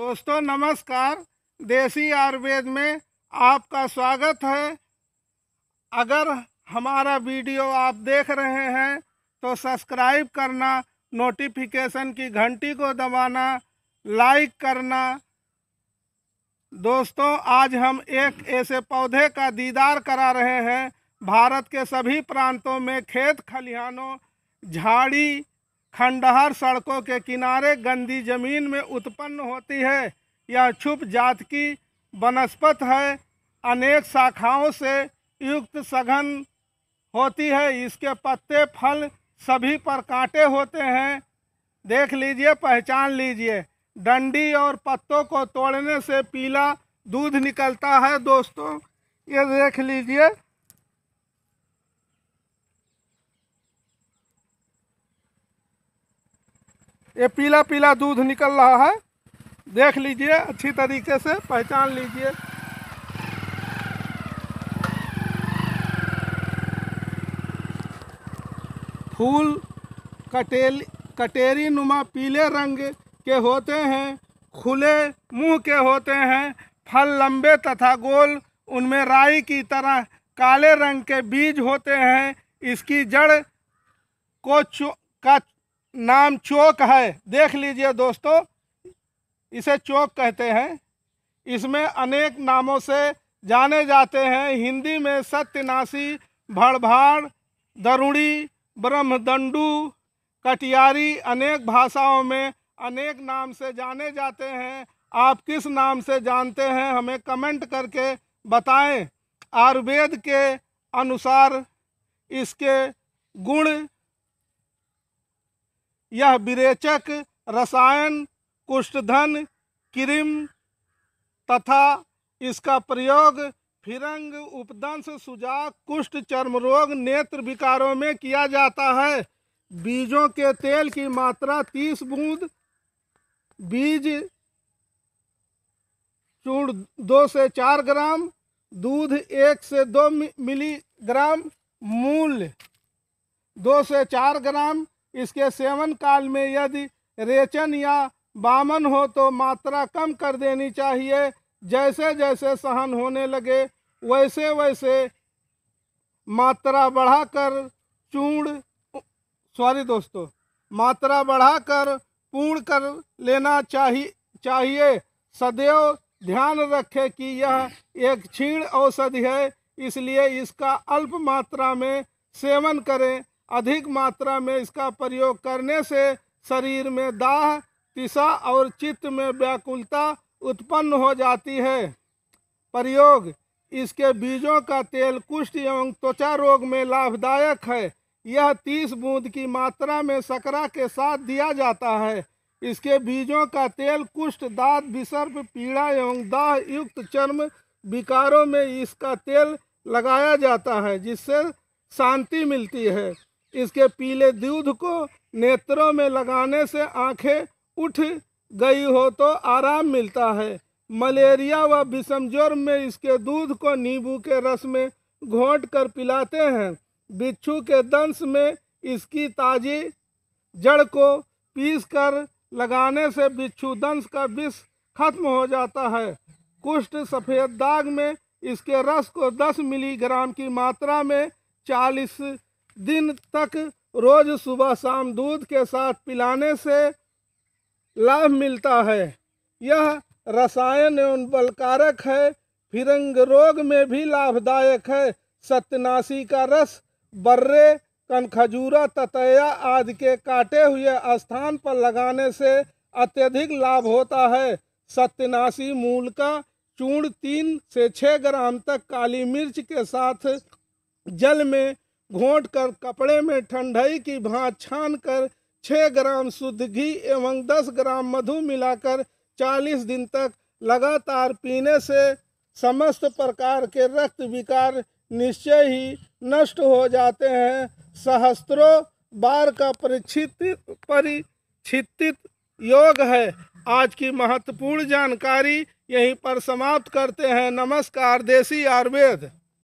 दोस्तों नमस्कार देसी आयुर्वेद में आपका स्वागत है अगर हमारा वीडियो आप देख रहे हैं तो सब्सक्राइब करना नोटिफिकेशन की घंटी को दबाना लाइक करना दोस्तों आज हम एक ऐसे पौधे का दीदार करा रहे हैं भारत के सभी प्रांतों में खेत खलिहानों झाड़ी खंडहर सड़कों के किनारे गंदी जमीन में उत्पन्न होती है यह छुप जात की वनस्पत है अनेक शाखाओं से युक्त सघन होती है इसके पत्ते फल सभी पर कांटे होते हैं देख लीजिए पहचान लीजिए डंडी और पत्तों को तोड़ने से पीला दूध निकलता है दोस्तों ये देख लीजिए ये पीला पीला दूध निकल रहा है देख लीजिए अच्छी तरीके से पहचान लीजिए फूल कटेल कटेरी नुमा पीले रंग के होते हैं खुले मुंह के होते हैं फल लंबे तथा गोल उनमें राई की तरह काले रंग के बीज होते हैं इसकी जड़ को चो, का नाम चौक है देख लीजिए दोस्तों इसे चौक कहते हैं इसमें अनेक नामों से जाने जाते हैं हिंदी में सत्यनाशी भड़भाड़ दरुड़ी ब्रह्मदंडू कटियारी अनेक भाषाओं में अनेक नाम से जाने जाते हैं आप किस नाम से जानते हैं हमें कमेंट करके बताएं आयुर्वेद के अनुसार इसके गुण यह विरेचक रसायन कुष्ठधन क्रीम तथा इसका प्रयोग फिरंग उपदंश सुजा कुष्ठ चर्म रोग नेत्र विकारों में किया जाता है बीजों के तेल की मात्रा तीस बूंद बीज चूड़ दो से चार ग्राम दूध एक से दो मिलीग्राम मूल दो से चार ग्राम इसके सेवन काल में यदि रेचन या बामन हो तो मात्रा कम कर देनी चाहिए जैसे जैसे सहन होने लगे वैसे वैसे मात्रा बढ़ाकर चूड़ सॉरी दोस्तों मात्रा बढ़ाकर पूर्ण कर लेना चाहिए चाहिए सदैव ध्यान रखें कि यह एक क्षीण औषधि है इसलिए इसका अल्प मात्रा में सेवन करें अधिक मात्रा में इसका प्रयोग करने से शरीर में दाह तिशा और चित्त में व्याकुलता उत्पन्न हो जाती है प्रयोग इसके बीजों का तेल कुष्ठ एवं त्वचा रोग में लाभदायक है यह तीस बूंद की मात्रा में सकरा के साथ दिया जाता है इसके बीजों का तेल कुष्ठ दाद विसर्प पीड़ा एवं दाह युक्त चर्म विकारों में इसका तेल लगाया जाता है जिससे शांति मिलती है इसके पीले दूध को नेत्रों में लगाने से आंखें उठ गई हो तो आराम मिलता है मलेरिया व विषम जुर्म में इसके दूध को नींबू के रस में घोंट कर पिलाते हैं बिच्छू के दंश में इसकी ताजी जड़ को पीस कर लगाने से बिच्छू दंश का विष खत्म हो जाता है कुष्ठ सफ़ेद दाग में इसके रस को 10 मिलीग्राम की मात्रा में 40 दिन तक रोज सुबह शाम दूध के साथ पिलाने से लाभ मिलता है यह रसायन एवं बलकारक है फिरंग रोग में भी लाभदायक है सत्यनाशी का रस बर्रे कनखजूरा ततया आदि के काटे हुए स्थान पर लगाने से अत्यधिक लाभ होता है सत्यनाशी मूल का चूर्ण तीन से छः ग्राम तक काली मिर्च के साथ जल में घोट कर कपड़े में ठंडाई की भांत छान कर छः ग्राम शुद्ध घी एवं दस ग्राम मधु मिलाकर चालीस दिन तक लगातार पीने से समस्त प्रकार के रक्त विकार निश्चय ही नष्ट हो जाते हैं सहस्त्रों बार का परिचित परिचित योग है आज की महत्वपूर्ण जानकारी यहीं पर समाप्त करते हैं नमस्कार देसी आयुर्वेद